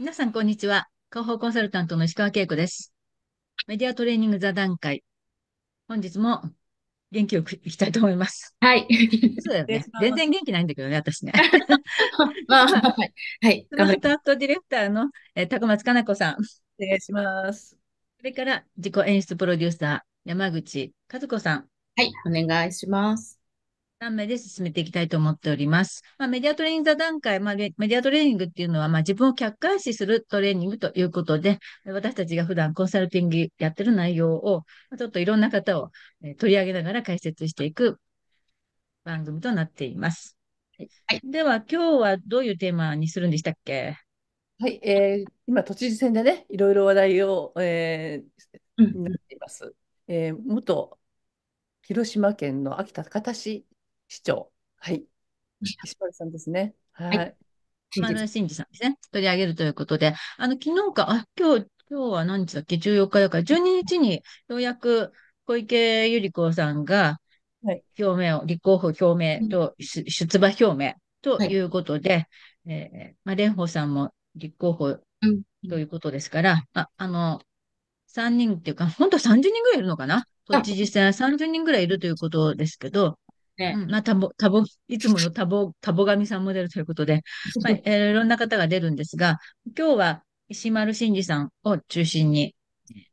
皆さん、こんにちは。広報コンサルタントの石川恵子です。メディアトレーニング座談会。本日も元気よくいきたいと思います。はい。そうだよね。全然元気ないんだけどね、私ね。まあ、はい。はい。スマートアートディレクターの、えー、高松かな子さん。お願いします。それから、自己演出プロデューサー、山口和子さん。はい。お願いします。何名で進めていきたいと思っております。まあ、メディアトレーニング座談会、まあ、メディアトレーニングっていうのは、まあ、自分を客観視するトレーニングということで、私たちが普段コンサルティングやってる内容を、ちょっといろんな方を取り上げながら解説していく番組となっています。はい、では、今日はどういうテーマにするんでしたっけはい、えー、今、都知事選でね、いろいろ話題を、えー、なっています。えー、元広島県の秋田高田市市長。はい。石原さんですね。はい。石丸真二さんですね。取り上げるということで、あの、昨日か、あ、今日、今日は何日だっけ ?14 日だから、12日にようやく小池百合子さんが、表明を、立候補表明と、出馬表明ということで、はい、えー、まあ、蓮舫さんも立候補ということですから、うん、ああの、3人っていうか、本当30人ぐらいいるのかな都知事選30人ぐらいいるということですけど、ね、うん、まあ、多忙、多いつもの多忙、多忙神さんも出るということで、まあ、えいろんな方が出るんですが、今日は石丸真二さんを中心に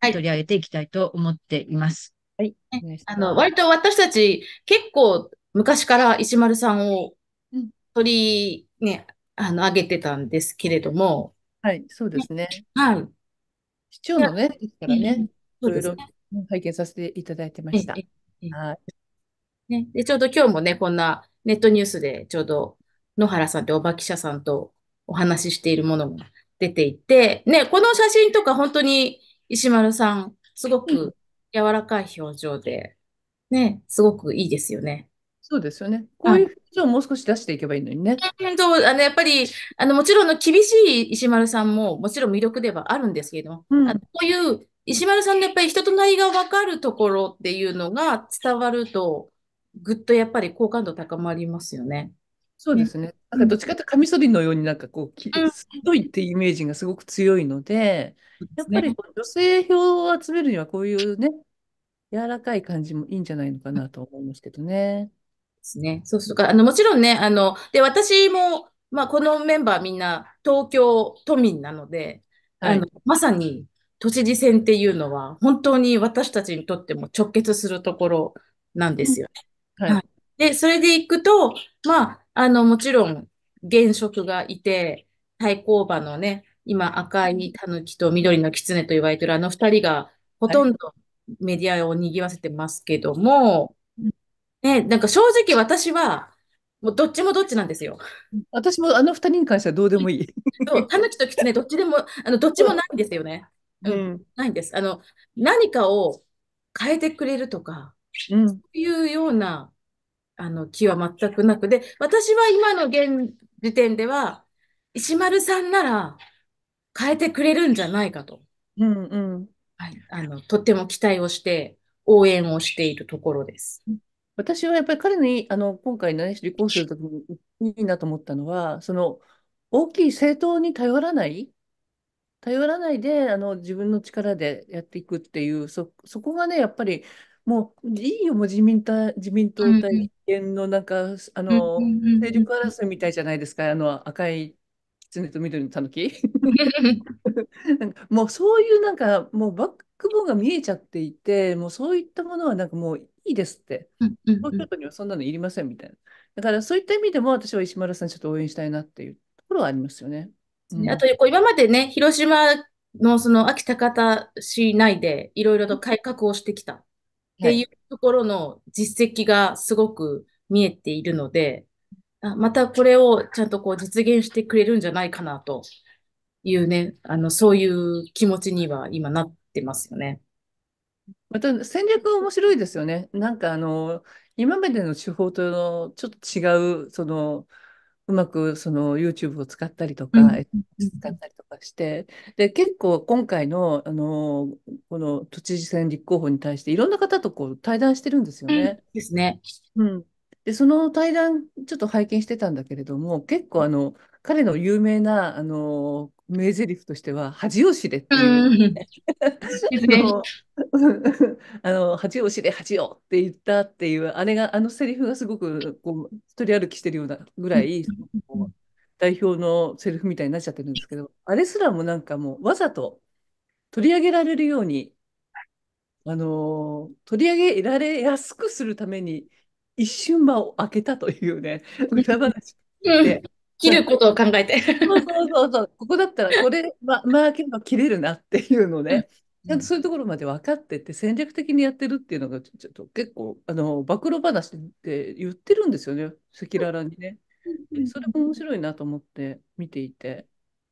取り上げていきたいと思っています。はい。はい、あの、割と私たち結構昔から石丸さんを取り、ね、あの、上げてたんですけれども。はい、そうですね。はい。市長のね、ですからね、いろいろ拝見させていただいてました。はい。ね、で、ちょうど今日もね、こんなネットニュースでちょうど野原さんとおば記者さんとお話ししているものが出ていて、ね、この写真とか本当に石丸さん、すごく柔らかい表情で、ね、すごくいいですよね。そうですよね。こういう表情をもう少し出していけばいいのにね。そうあのやっぱりあのもちろんの厳しい石丸さんももちろん魅力ではあるんですけど、うん、あのこういう石丸さんのやっぱり人となりが分かるところっていうのが伝わるとぐっとやっぱり好感度高まりますよね。そうですね。なんかどっちかというとカミソリのようになんかこう、き鋭いってイメージがすごく強いので、やっぱり女性票を集めるにはこういうね、柔らかい感じもいいんじゃないのかなと思いますけどね。ですね。そうするか、あの、もちろんね、あの、で、私も、まあ、このメンバーみんな東京都民なので、はい、あの、まさに都知事選っていうのは、本当に私たちにとっても直結するところなんですよね。うんはいで、それで行くと、まあ、あの、もちろん、現職がいて、対抗馬のね、今、赤いタヌキと緑の狐と言われてるあの二人が、ほとんどメディアを賑わせてますけども、はい、ね、なんか正直私は、もうどっちもどっちなんですよ。私もあの二人に関してはどうでもいい。タヌキと狐、どっちでも、あの、どっちもないんですよね。うん、ないんです。あの、何かを変えてくれるとか、うん、そういうようなあの気は全くなくで、私は今の現時点では、石丸さんなら変えてくれるんじゃないかと。うんうん。はい。あの、とっても期待をして、応援をしているところです。私はやっぱり彼に、あの、今回の、ね、立候補するときにいいなと思ったのは、その、大きい政党に頼らない頼らないで、あの、自分の力でやっていくっていう、そ、そこがね、やっぱり、もういいよ、もう自民党、自民党うん対立憲のなんか、あうんうの、んうん力争いみたいじゃないですか、あの赤い狐と緑のたぬき。なんかもうそういうなんか、もうバックボーンが見えちゃっていて、もうそういったものはなんかもういいですって、ううん東う京ん。都にはそんなのいりませんみたいな。だからそういった意味でも私は石丸さんちょっと応援したいなっていうところはありますよね。うあと、こう今までね、広島のその安芸高田市内でいろいろと改革をしてきた。っていうところの実績がすごく見えているので、あまたこれをちゃんとこう実現してくれるんじゃないかなというね、あの、そういう気持ちには今なってますよね。また戦略面白いですよね。なんかあの、今までの手法とちょっと違う、その、うまくその YouTube を使ったりとか、うん、使ったりとかして、で、結構今回の、あの、この都知事選立候補に対していろんな方とこう対談してるんですよね。うん、ですね。うん。で、その対談、ちょっと拝見してたんだけれども、結構あの、彼の有名な、あの、名台詞としては「恥を知れ」っていう、あの 恥を知れ恥をって言ったっていうあれがあのセリフがすごくこう一人歩きしてるようなぐらい代表のセリフみたいになっちゃってるんですけどあれすらもなんかもうわざと取り上げられるようにあの取り上げられやすくするために一瞬間を空けたというね裏話で。切ることを考えて。そうそうそうここだったらこれ、ま、マーケ切れるなっていうのね。ちゃんとそういうところまで分かってて戦略的にやってるっていうのがちょっと結構あの暴露話って言ってるんですよね赤裸々にね。それも面白いなと思って見ていて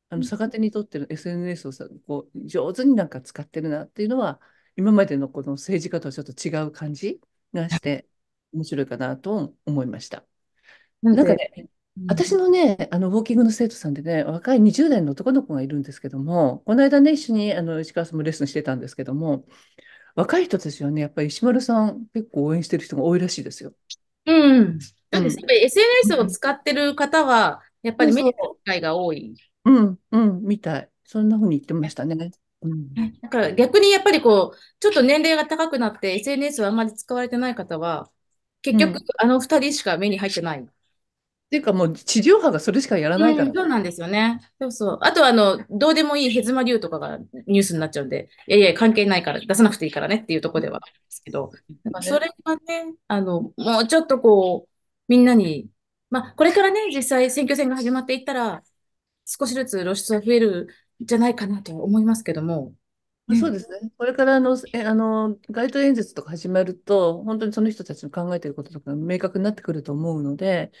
あの逆手にとってる SNS をさこう上手になんか使ってるなっていうのは今までのこの政治家とはちょっと違う感じがして面白いかなと思いました。なんかね私のね、あの、ウォーキングの生徒さんでね、若い20代の男の子がいるんですけども、この間ね、一緒に、あの、石川さんもレッスンしてたんですけども、若い人たちはね、やっぱり石丸さん結構応援してる人が多いらしいですよ。うん。うです。SNS を使ってる方は、やっぱり目の機会が多い。うん、うん、みたい。そんなふうに言ってましたね。うん、だから逆にやっぱりこう、ちょっと年齢が高くなって SNS はあんまり使われてない方は、結局、あの2人しか目に入ってない。ていうかもう地上波がそれしかやらないから、うん、そうなんですよね。そうそう。あとあの、どうでもいいヘズマリュウとかがニュースになっちゃうんで、いやいや、関係ないから出さなくていいからねっていうとこではあるんですけど、それがね、あの、もうちょっとこう、みんなに、まあ、これからね、実際選挙戦が始まっていったら、少しずつ露出は増えるんじゃないかなと思いますけども。そうですね。これからの、え、あの、街頭演説とか始まると、本当にその人たちの考えていることとか明確になってくると思うので、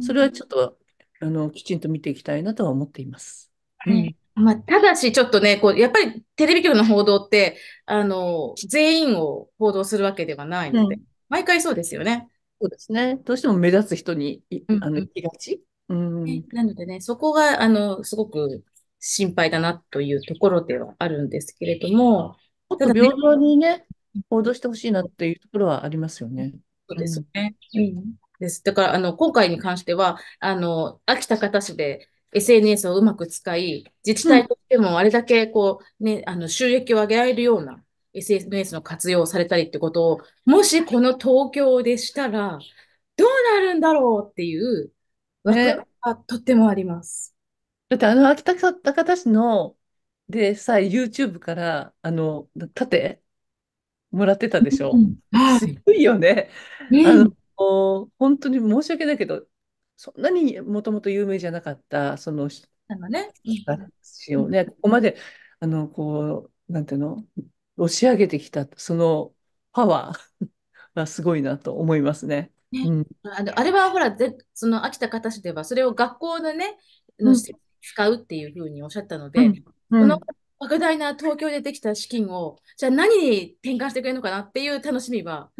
それはちょっと、あの、きちんと見ていきたいなとは思っています。うん。まあ、ただし、ちょっとね、こう、やっぱりテレビ局の報道って、あの、全員を報道するわけではないので、うん、毎回そうですよね。そうですね。どうしても目立つ人に、あの、行きがち。なのでね、そこが、あの、すごく心配だなというところではあるんですけれども、もっと平等にね、報道してほしいなっていうところはありますよね。そうですね。うんです。だから、あの、今回に関しては、あの、秋田方市で SNS をうまく使い、自治体としてもあれだけ、こう、ね、あの、収益を上げられるような SNS の活用をされたりってことを、もしこの東京でしたら、どうなるんだろうっていうワがとってもあります。だってあの秋田方市のでさ、YouTube からあの盾もらってたでしょ。うすごいよね。ねあの本当に申し訳ないけど、そんなにもともと有名じゃなかった、その、あね、話をね、ここまで、あの、こう、なんていうの、押し上げてきた、そのパワーは すごいなと思いますね。うん、あのあれはほらぜ、その秋田方市では、それを学校のね、の使うっていうふうにおっしゃったので、うんうん、この莫大な東京でできた資金を、じゃあ何に転換してくれるのかなっていう楽しみは。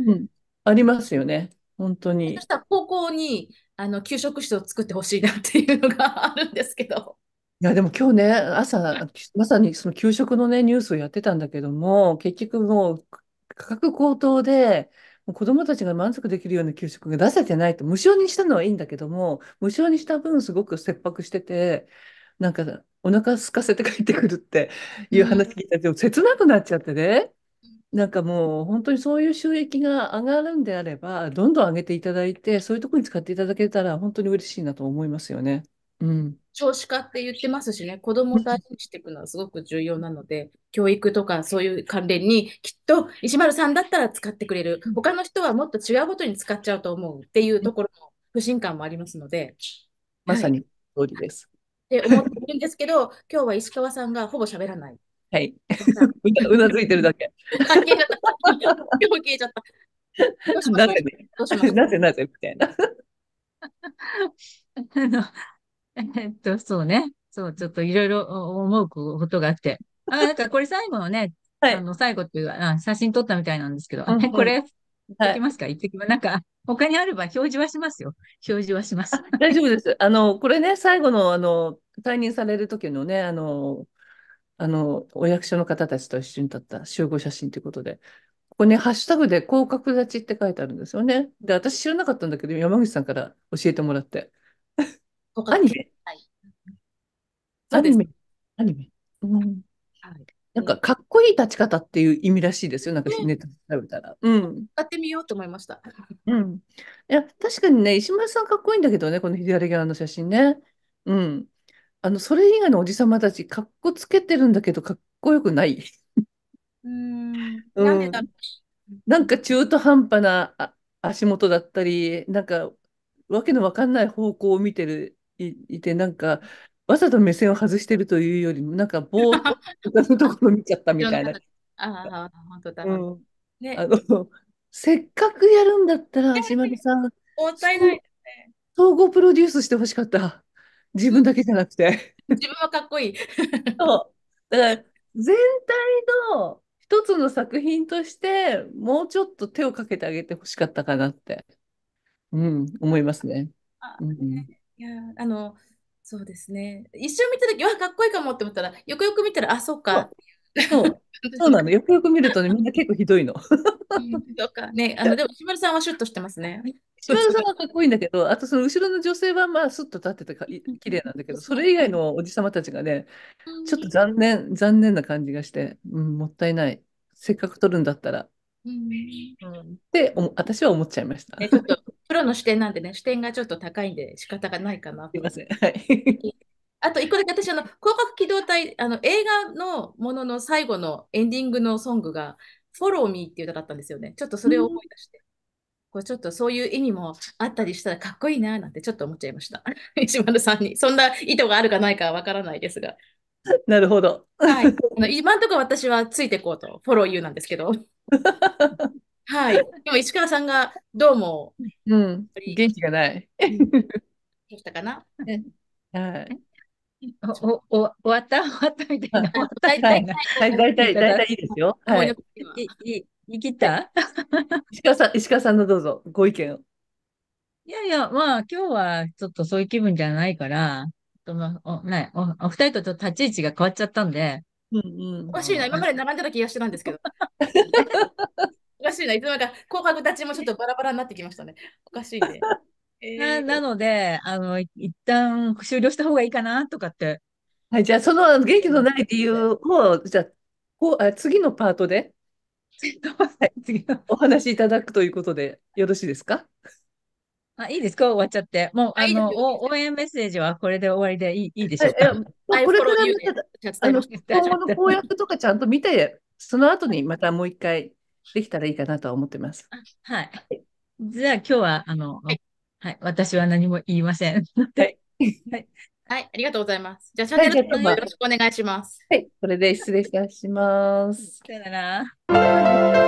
ありますよね。本当に。そしたら高校にあの給食室を作ってほしいなっていうのがあるんですけど。いやでも今日ね、朝、まさにその給食のね、ニュースをやってたんだけども、結局もう価格高騰で、子どもたちが満足できるような給食が出せてないと、無償にしたのはいいんだけども、無償にした分、すごく切迫してて、なんかお腹空かせて帰ってくるっていう話聞いたけど、うん、切なくなっちゃってね。なんかもう本当にそういう収益が上がるんであれば、どんどん上げていただいて、そういうところに使っていただけたら本当に嬉しいなと思いますよね。うん、少子化って言ってますしね、子どもを大事にしていくのはすごく重要なので、教育とかそういう関連にきっと石丸さんだったら使ってくれる、他の人はもっと違うことに使っちゃうと思うっていうところの不信感もありますので。まさに通りです。はい、って思ってるんですけど、今日は石川さんがほぼ喋らない。はい。うなずいてるだけ。あ、今日消えちゃった。うなぜね。なぜなぜみたいな。あの、えっと、そうね。そう、ちょっといろいろ思うことがあって。あ、なんかこれ最後のね、はい、あの、最後っていうあ、写真撮ったみたいなんですけど、うん、これ、いってきますか、い、ってきます。なんか、他にあれば表示はしますよ。表示はします。大丈夫です。あの、これね、最後の、あの、退任される時のね、あの、あの、お役所の方たちと一緒に撮った集合写真ということで、ここね、ハッシュタグで広角立ちって書いてあるんですよね。で、私知らなかったんだけど、山口さんから教えてもらって。アニメはい。アニメ。アニメ。うん。はい。なんか、かっこいい立ち方っていう意味らしいですよ。なんか、ネットで調べたら。うん。やってみようと思いました。うん。いや、確かにね、石丸さんかっこいいんだけどね、この左側の写真ね。うん。あの、それ以外のおじさまたち、かっこつけてるんだけど、かっこよくない。うん。なんでなんか中途半端なあ足元だったり、なんか、わけのわかんない方向を見てる、いいて、なんか、わざと目線を外してるというよりも、なんか、ぼーっとのところ見ちゃったみたいな。ああ、本当だ。うん、ね。あの、せっかくやるんだったら、島丸さん。もったいないね。総合プロデュースしてほしかった。自分だけじゃなくて。自分はかっこいい。そう。だから全体の一つの作品としてもうちょっと手をかけてあげてほしかったかなって、うん、思いますね。いやあのそうですね一瞬見た時はかっこいいかもって思ったらよくよく見たらあそうかそう。そうなの。よくよく見るとね、みんな結構ひどいの。とかね、あのでも、ひまるさんはシュッとしてますね。ひまるさんはかっこいいんだけど、あとその後ろの女性はまあ、すっと立ってたか、綺麗なんだけど、それ以外のおじ様たちがね、ちょっと残念、残念な感じがして、うん、もったいない。せっかく撮るんだったら。うん、って私は思っちゃいました。ね、ちょっとプロの視点なんでね、視点がちょっと高いんで仕方がないかな。すいません。はい。あと一個だけ私あの広角機動隊あの映画のものの最後のエンディングのソングが「フォローミーっていう歌だったんですよね。ちょっとそれを思い出して、こうちょっとそういう意味もあったりしたらかっこいいななんてちょっと思っちゃいました。石丸さんにそんな意図があるかないかわからないですが。なるほど。はい、今んとこ私はついていこうとフォローユーなんですけど。はい。でも石川さんがどうも、うん、元気がない。うしたかな。はい。お、お、終わった終わったみたいな。大体、大体、大体いいですよ。はい。い、い、言い切った石川さん、石川さんのどうぞ、ご意見を。いやいや、まあ、今日はちょっとそういう気分じゃないから、とまあ、お、ね、お、お二人とちょっと立ち位置が変わっちゃったんで。うんうん。おかしいな、今まで並んでた気がしてたんですけど。おかしいな、いつまでか、広角立ちもちょっとバラバラになってきましたね。おかしいね。ななので、あの、一旦終了した方がいいかなとかって。はい、じゃあその元気のない理由を、じゃあ、こうあ次のパートで、はい、次のお話いただくということでよろしいですかあいいですか終わっちゃって。もう、あの応援メッセージはこれで終わりでいいいいでしょうか。はい、これからあの、今後の公約とかちゃんと見て、その後にまたもう一回できたらいいかなとは思ってます。はい。じゃあ今日は、あの、はいはい。私は何も言いません。はい。はい。ありがとうございます。じゃあ、チャンネル登録よろしくお願いします。はい。これで失礼いたします。さよなら。